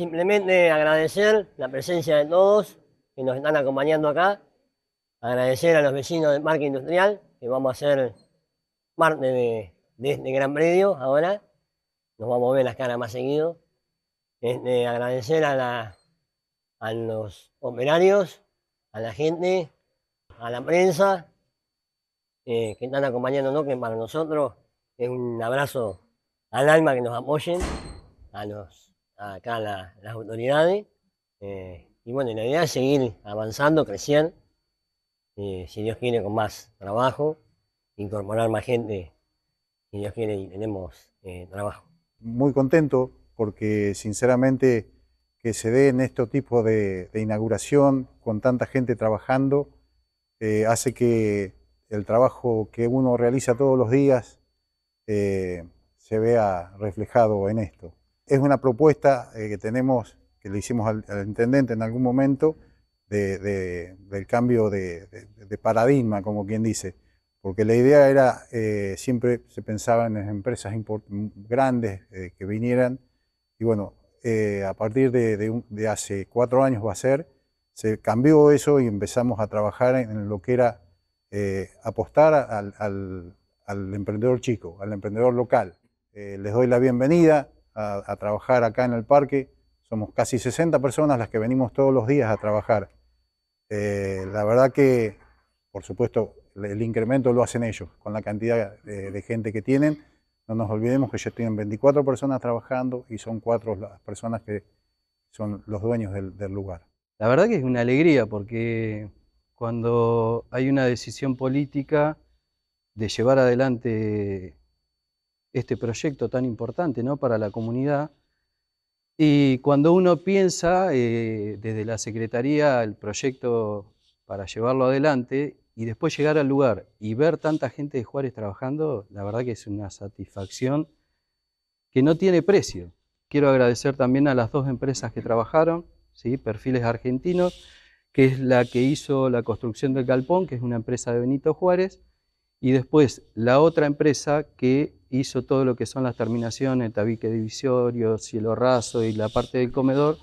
simplemente agradecer la presencia de todos que nos están acompañando acá, agradecer a los vecinos del Parque Industrial, que vamos a ser parte de, este gran predio ahora, nos vamos a ver las caras más seguido, este, agradecer a, la, a los operarios, a la gente, a la prensa, eh, que están acompañando, que para nosotros es un abrazo al alma que nos apoyen, a los acá las autoridades. Eh, y bueno, la idea es seguir avanzando, creciendo, eh, si Dios quiere, con más trabajo, incorporar más gente, si Dios quiere, y tenemos eh, trabajo. Muy contento porque sinceramente que se dé en este tipo de inauguración con tanta gente trabajando, hace que el trabajo que uno realiza todos los días se vea reflejado en esto es una propuesta eh, que tenemos, que le hicimos al, intendente en algún momento, del cambio de, paradigma, como quien dice. Porque la idea era, eh, siempre se pensaba en las empresas grandes eh, que vinieran, y bueno, a partir de, hace cuatro años va a ser, se cambió eso y empezamos a trabajar en lo que era apostar al, al, emprendedor chico, al emprendedor local. les doy la bienvenida, a, trabajar acá en el parque. Somos casi 60 personas las que venimos todos los días a trabajar. Eh, la verdad que, por supuesto, el incremento lo hacen ellos, con la cantidad de, gente que tienen. No nos olvidemos que ya tienen 24 personas trabajando y son cuatro las personas que son los dueños del, del lugar. La verdad que es una alegría porque cuando hay una decisión política de llevar adelante este proyecto tan importante ¿no? para la comunidad. Y cuando uno piensa eh, desde la Secretaría el proyecto para llevarlo adelante y después llegar al lugar y ver tanta gente de Juárez trabajando, la verdad que es una satisfacción que no tiene precio. Quiero agradecer también a las dos empresas que trabajaron, ¿sí? Perfiles Argentinos, que es la que hizo la construcción del galpón, que es una empresa de Benito Juárez, y después la otra empresa que hizo todo lo que son las terminaciones, tabique divisorio, cielo raso y la parte del comedor,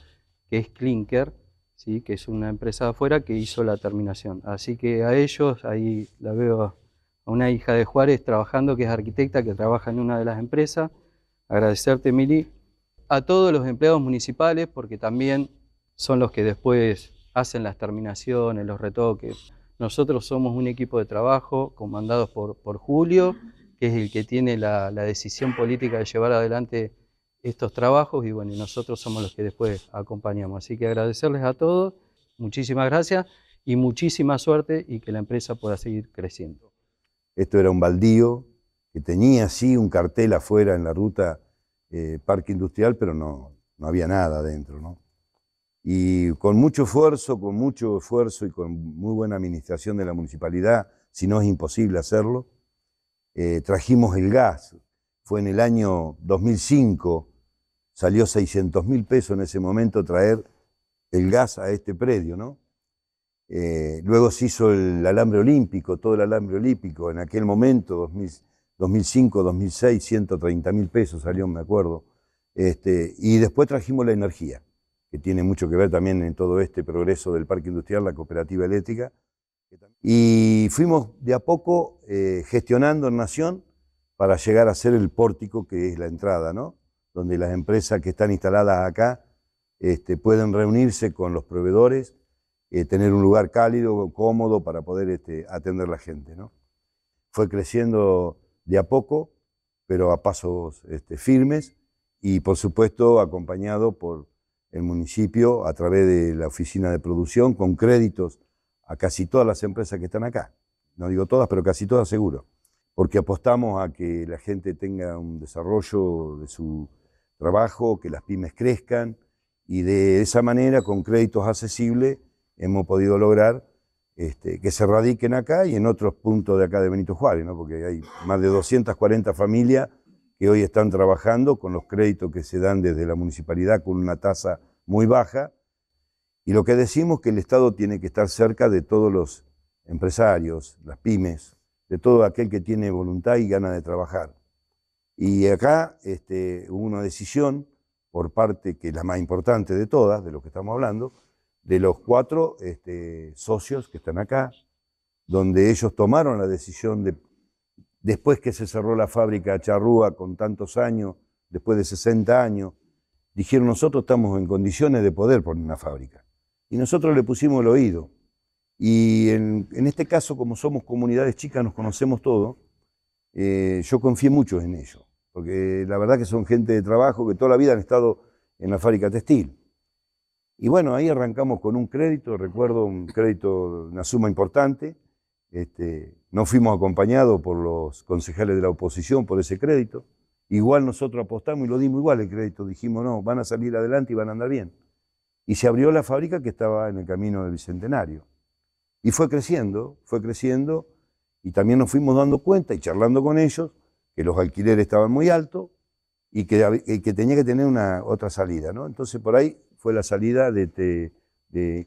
que es Clinker, ¿sí? que es una empresa de afuera que hizo la terminación. Así que a ellos, ahí la veo a una hija de Juárez trabajando, que es arquitecta, que trabaja en una de las empresas. Agradecerte, Mili. A todos los empleados municipales, porque también son los que después hacen las terminaciones, los retoques. Nosotros somos un equipo de trabajo comandados por, Julio, que es el que tiene la, decisión política de llevar adelante estos trabajos y bueno, nosotros somos los que después acompañamos. Así que agradecerles a todos, muchísimas gracias y muchísima suerte y que la empresa pueda seguir creciendo. Esto era un baldío que tenía sí un cartel afuera en la ruta eh, Parque Industrial, pero no, no había nada adentro, ¿no? Y con mucho esfuerzo, con mucho esfuerzo y con muy buena administración de la municipalidad, si no es imposible hacerlo, eh, trajimos el gas. Fue en el año 2005, salió 600 mil pesos en ese momento traer el gas a este predio, ¿no? Eh, luego se hizo el alambre olímpico, todo el alambre olímpico, en aquel momento, 2005, 2006, 130 mil pesos salió, me acuerdo. Este, y después trajimos la energía que tiene mucho que ver también en todo este progreso del parque industrial, la cooperativa eléctrica. Y fuimos de a poco eh, gestionando en Nación para llegar a ser el pórtico que es la entrada, ¿no? Donde las empresas que están instaladas acá este, pueden reunirse con los proveedores, eh, tener un lugar cálido, cómodo para poder este, atender a la gente, ¿no? Fue creciendo de a poco, pero a pasos este, firmes y por supuesto acompañado por el municipio, a través de la oficina de producción, con créditos a casi todas las empresas que están acá. No digo todas, pero casi todas seguro. Porque apostamos a que la gente tenga un desarrollo de su trabajo, que las pymes crezcan y de esa manera, con créditos accesibles, hemos podido lograr este, que se radiquen acá y en otros puntos de acá de Benito Juárez, ¿no? porque hay más de 240 familias que hoy están trabajando con los créditos que se dan desde la municipalidad con una tasa muy baja. Y lo que decimos es que el Estado tiene que estar cerca de todos los empresarios, las pymes, de todo aquel que tiene voluntad y gana de trabajar. Y acá este, hubo una decisión por parte, que es la más importante de todas, de lo que estamos hablando, de los cuatro este, socios que están acá, donde ellos tomaron la decisión de después que se cerró la fábrica Charrúa con tantos años, después de 60 años, dijeron nosotros estamos en condiciones de poder poner una fábrica. Y nosotros le pusimos el oído. Y en, este caso, como somos comunidades chicas, nos conocemos todos, eh, yo confié mucho en ellos, porque la verdad que son gente de trabajo que toda la vida han estado en la fábrica textil. Y bueno, ahí arrancamos con un crédito, recuerdo un crédito, una suma importante, este, no fuimos acompañados por los concejales de la oposición por ese crédito. Igual nosotros apostamos y lo dimos igual el crédito. Dijimos, no, van a salir adelante y van a andar bien. Y se abrió la fábrica que estaba en el camino del Bicentenario. Y fue creciendo, fue creciendo, y también nos fuimos dando cuenta y charlando con ellos que los alquileres estaban muy altos y que, tenía que tener una, otra salida. ¿no? Entonces por ahí fue la salida de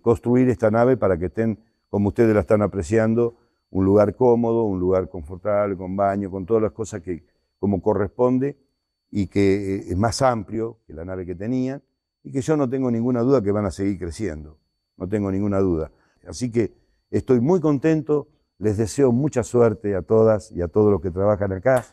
construir esta nave para que estén, como ustedes la están apreciando, un lugar cómodo, un lugar confortable, con baño, con todas las cosas que como corresponde y que eh, es más amplio que la nave que tenían y que yo no tengo ninguna duda que van a seguir creciendo, no tengo ninguna duda. Así que estoy muy contento, les deseo mucha suerte a todas y a todos los que trabajan acá.